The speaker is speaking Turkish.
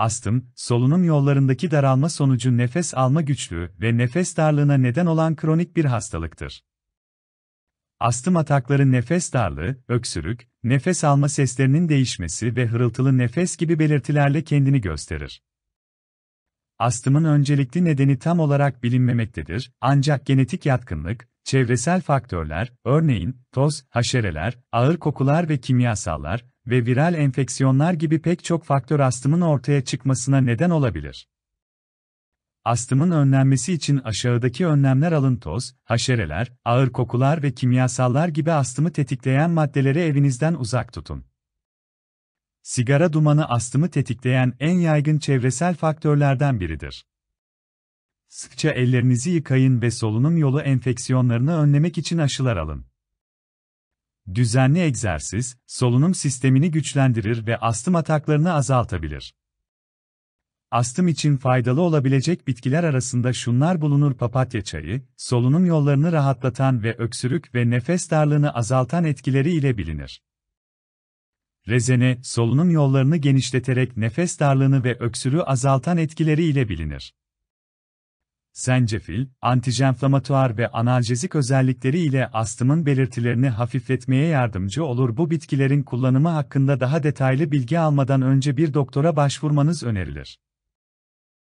astım, solunum yollarındaki daralma sonucu nefes alma güçlüğü ve nefes darlığına neden olan kronik bir hastalıktır. Astım atakları nefes darlığı, öksürük, nefes alma seslerinin değişmesi ve hırıltılı nefes gibi belirtilerle kendini gösterir astımın öncelikli nedeni tam olarak bilinmemektedir, ancak genetik yatkınlık, çevresel faktörler, örneğin toz, haşereler, ağır kokular ve kimyasallar ve viral enfeksiyonlar gibi pek çok faktör astımın ortaya çıkmasına neden olabilir. Astımın önlenmesi için aşağıdaki önlemler alın toz, haşereler, ağır kokular ve kimyasallar gibi astımı tetikleyen maddeleri evinizden uzak tutun. Sigara dumanı astımı tetikleyen en yaygın çevresel faktörlerden biridir. Sıkça ellerinizi yıkayın ve solunum yolu enfeksiyonlarını önlemek için aşılar alın. Düzenli egzersiz, solunum sistemini güçlendirir ve astım ataklarını azaltabilir. Astım için faydalı olabilecek bitkiler arasında şunlar bulunur papatya çayı, solunum yollarını rahatlatan ve öksürük ve nefes darlığını azaltan etkileri ile bilinir rezene, solunum yollarını genişleterek nefes darlığını ve öksürüğü azaltan etkileriyle bilinir. Zencefil, antijenflamatuar ve analjezik özellikleriyle astımın belirtilerini hafifletmeye yardımcı olur. Bu bitkilerin kullanımı hakkında daha detaylı bilgi almadan önce bir doktora başvurmanız önerilir.